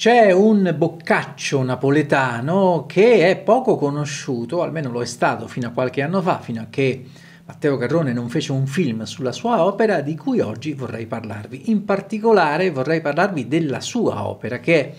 C'è un boccaccio napoletano che è poco conosciuto, almeno lo è stato fino a qualche anno fa, fino a che Matteo Carrone non fece un film sulla sua opera di cui oggi vorrei parlarvi. In particolare vorrei parlarvi della sua opera che è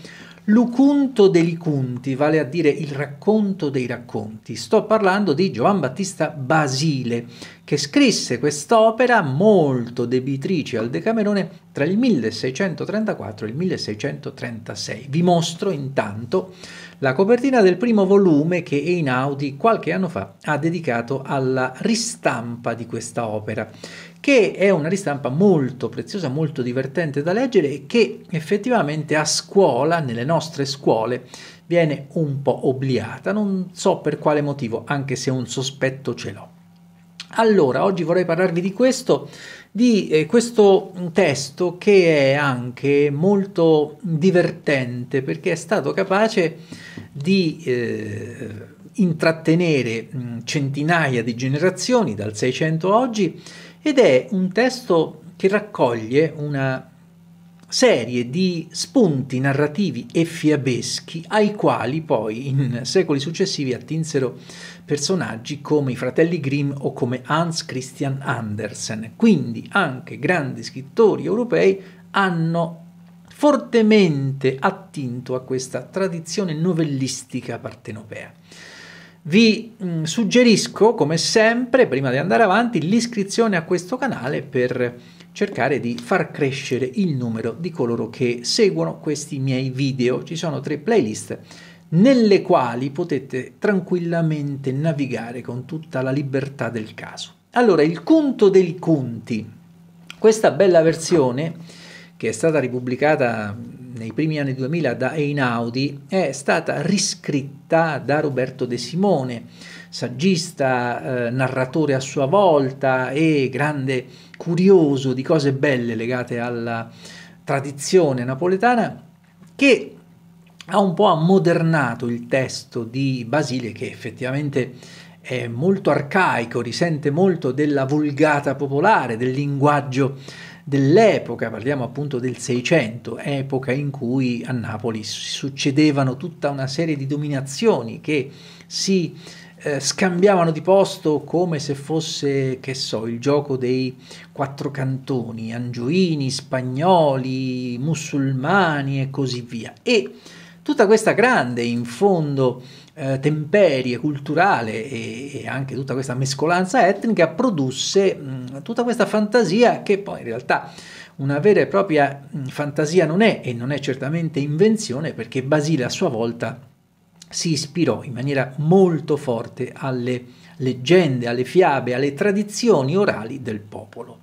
Lucunto de Cunti, vale a dire il racconto dei racconti. Sto parlando di Giovan Battista Basile, che scrisse quest'opera molto debitrice al Decamerone tra il 1634 e il 1636. Vi mostro intanto la copertina del primo volume che Einaudi qualche anno fa ha dedicato alla ristampa di questa opera che è una ristampa molto preziosa, molto divertente da leggere e che effettivamente a scuola, nelle nostre scuole, viene un po' obliata, non so per quale motivo, anche se un sospetto ce l'ho. Allora, oggi vorrei parlarvi di questo, di eh, questo testo che è anche molto divertente perché è stato capace di eh, intrattenere centinaia di generazioni dal 600 a oggi ed è un testo che raccoglie una serie di spunti narrativi e fiabeschi ai quali poi in secoli successivi attinsero personaggi come i fratelli Grimm o come Hans Christian Andersen. Quindi anche grandi scrittori europei hanno fortemente attinto a questa tradizione novellistica partenopea. Vi mm, suggerisco, come sempre, prima di andare avanti, l'iscrizione a questo canale per cercare di far crescere il numero di coloro che seguono questi miei video. Ci sono tre playlist nelle quali potete tranquillamente navigare con tutta la libertà del caso. Allora, il conto dei conti, questa bella versione che è stata ripubblicata nei primi anni 2000 da Einaudi, è stata riscritta da Roberto De Simone, saggista, eh, narratore a sua volta e grande curioso di cose belle legate alla tradizione napoletana, che ha un po' ammodernato il testo di Basile che effettivamente è molto arcaico, risente molto della vulgata popolare, del linguaggio dell'epoca, parliamo appunto del Seicento, epoca in cui a Napoli succedevano tutta una serie di dominazioni che si eh, scambiavano di posto come se fosse, che so, il gioco dei quattro cantoni, angioini, spagnoli, musulmani e così via. E tutta questa grande in fondo eh, temperie culturale e, e, anche tutta questa mescolanza etnica produsse mh, mm, tutta questa fantasia che poi in realtà una vera e propria mm, fantasia non è e non è certamente invenzione perché Basile a sua volta si ispirò in maniera molto forte alle leggende, alle fiabe, alle tradizioni orali del popolo.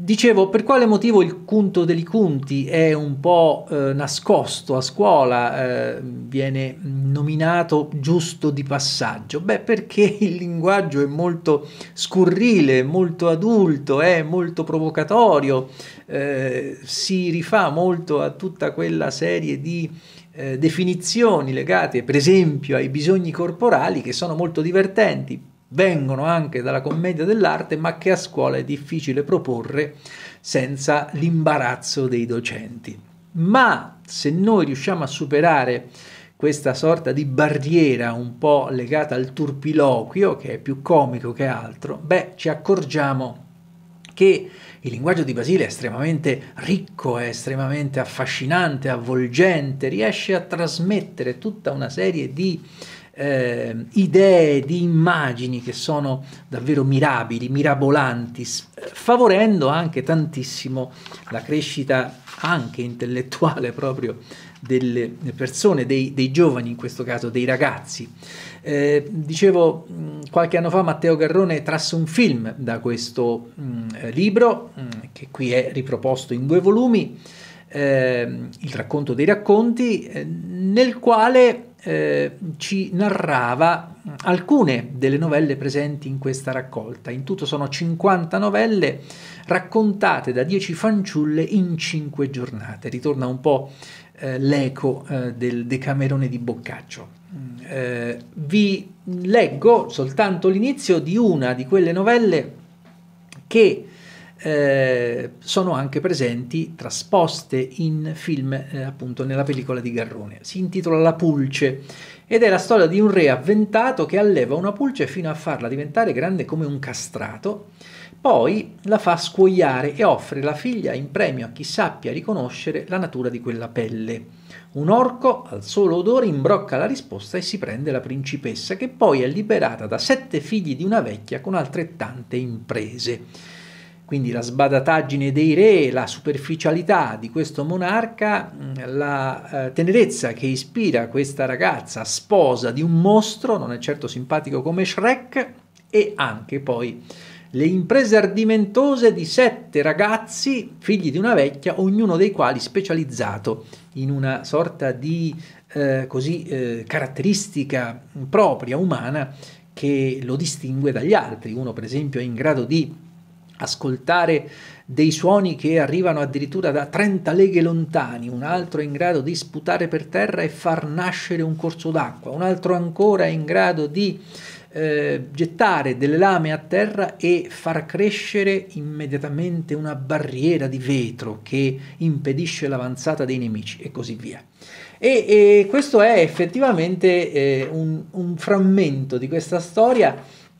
Dicevo, per quale motivo il conto dei conti è un po' eh, nascosto a scuola, eh, viene nominato giusto di passaggio? Beh, perché il linguaggio è molto scurrile, molto adulto, è molto provocatorio, eh, si rifà molto a tutta quella serie di eh, definizioni legate, per esempio, ai bisogni corporali che sono molto divertenti vengono anche dalla commedia dell'arte, ma che a scuola è difficile proporre senza l'imbarazzo dei docenti. Ma se noi riusciamo a superare questa sorta di barriera un po' legata al turpiloquio, che è più comico che altro, beh, ci accorgiamo che il linguaggio di Basile è estremamente ricco, è estremamente affascinante, avvolgente, riesce a trasmettere tutta una serie di eh, idee, di immagini che sono davvero mirabili, mirabolanti, favorendo anche tantissimo la crescita anche intellettuale proprio delle persone, dei, dei giovani in questo caso, dei ragazzi. Eh, dicevo qualche anno fa Matteo Garrone trasse un film da questo mh, eh, libro mh, che qui è riproposto in due volumi, eh, Il racconto dei racconti, eh, nel quale eh, ci narrava alcune delle novelle presenti in questa raccolta. In tutto sono 50 novelle raccontate da 10 fanciulle in 5 giornate. Ritorna un po' eh, l'eco eh, del Decamerone di Boccaccio. Mm, eh, vi leggo soltanto l'inizio di una di quelle novelle che eh, sono anche presenti trasposte in film eh, appunto nella pellicola di Garrone. Si intitola La pulce ed è la storia di un re avventato che alleva una pulce fino a farla diventare grande come un castrato, poi la fa scuoiare e offre la figlia in premio a chi sappia riconoscere la natura di quella pelle. Un orco, al solo odore, imbrocca la risposta e si prende la principessa, che poi è liberata da sette figli di una vecchia con altrettante imprese. Quindi la sbadataggine dei re, la superficialità di questo monarca, mm, la eh, tenerezza che ispira questa ragazza, sposa di un mostro, non è certo simpatico come Shrek, e anche poi le imprese ardimentose di sette ragazzi, figli di una vecchia, ognuno dei quali specializzato in una sorta di eh, così, eh, caratteristica propria, umana, che lo distingue dagli altri. Uno, per esempio, è in grado di ascoltare dei suoni che arrivano addirittura da 30 leghe lontani, un altro è in grado di sputare per terra e far nascere un corso d'acqua, un altro ancora è in grado di eh, gettare delle lame a terra e far crescere immediatamente una barriera di vetro che impedisce l'avanzata dei nemici e così via. E, e questo è effettivamente eh, un, un frammento di questa storia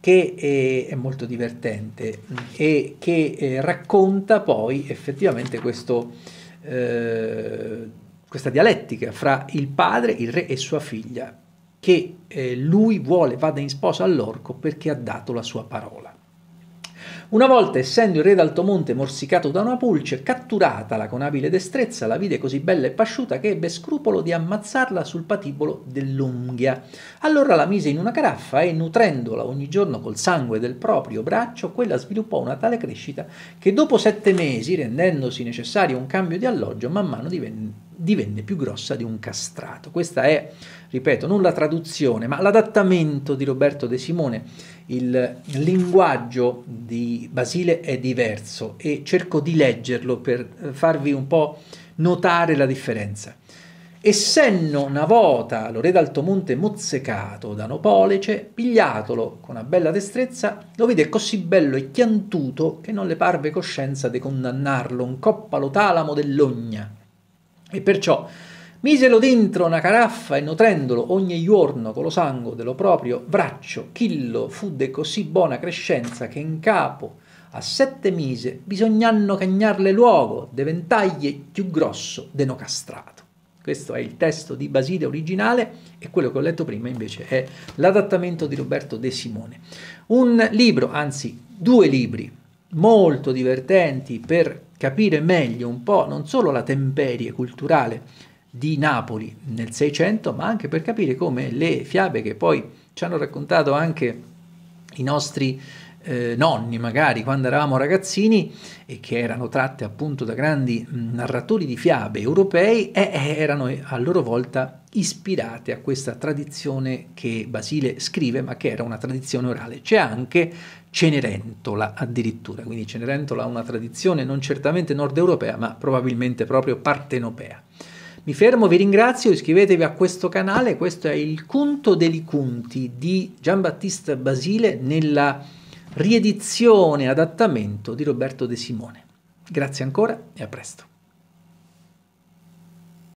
che eh, è molto divertente e che eh, racconta poi effettivamente questo, eh, questa dialettica fra il padre, il re e sua figlia, che eh, lui vuole vada in sposa all'orco perché ha dato la sua parola. Una volta, essendo il re d'Altomonte morsicato da una pulce, catturatala con abile destrezza, la vide così bella e pasciuta che ebbe scrupolo di ammazzarla sul patibolo dell'unghia. Allora la mise in una caraffa e, nutrendola ogni giorno col sangue del proprio braccio, quella sviluppò una tale crescita che dopo sette mesi, rendendosi necessario un cambio di alloggio, man mano divenne divenne più grossa di un castrato. Questa è, ripeto, non la traduzione, ma l'adattamento di Roberto De Simone. Il linguaggio di Basile è diverso e cerco di leggerlo per farvi un po' notare la differenza. Essendo una volta lo re d'Altomonte mozzecato da Nopolece, pigliatolo con una bella destrezza, lo vide così bello e chiantuto che non le parve coscienza di condannarlo un coppalo talamo dell'ogna e perciò miselo dentro una caraffa e nutrendolo ogni giorno con lo sangue dello proprio braccio, chillo fu de così buona crescenza che in capo a sette mise bisognanno cagnarle luogo, deventaglie più grosso de no castrato. Questo è il testo di Basile originale e quello che ho letto prima invece è l'adattamento di Roberto De Simone. Un libro, anzi due libri, molto divertenti per capire meglio un po' non solo la temperie culturale di Napoli nel Seicento, ma anche per capire come le fiabe che poi ci hanno raccontato anche i nostri eh, nonni, magari quando eravamo ragazzini, e che erano tratte appunto da grandi narratori di fiabe europei, e erano eh, a loro volta ispirate a questa tradizione che Basile scrive, ma che era una tradizione orale. C'è anche Cenerentola addirittura, quindi Cenerentola ha una tradizione non certamente nord europea, ma probabilmente proprio partenopea. Mi fermo, vi ringrazio, iscrivetevi a questo canale, questo è il Cunto degli Cunti di Giambattista Basile nella riedizione adattamento di Roberto De Simone. Grazie ancora e a presto.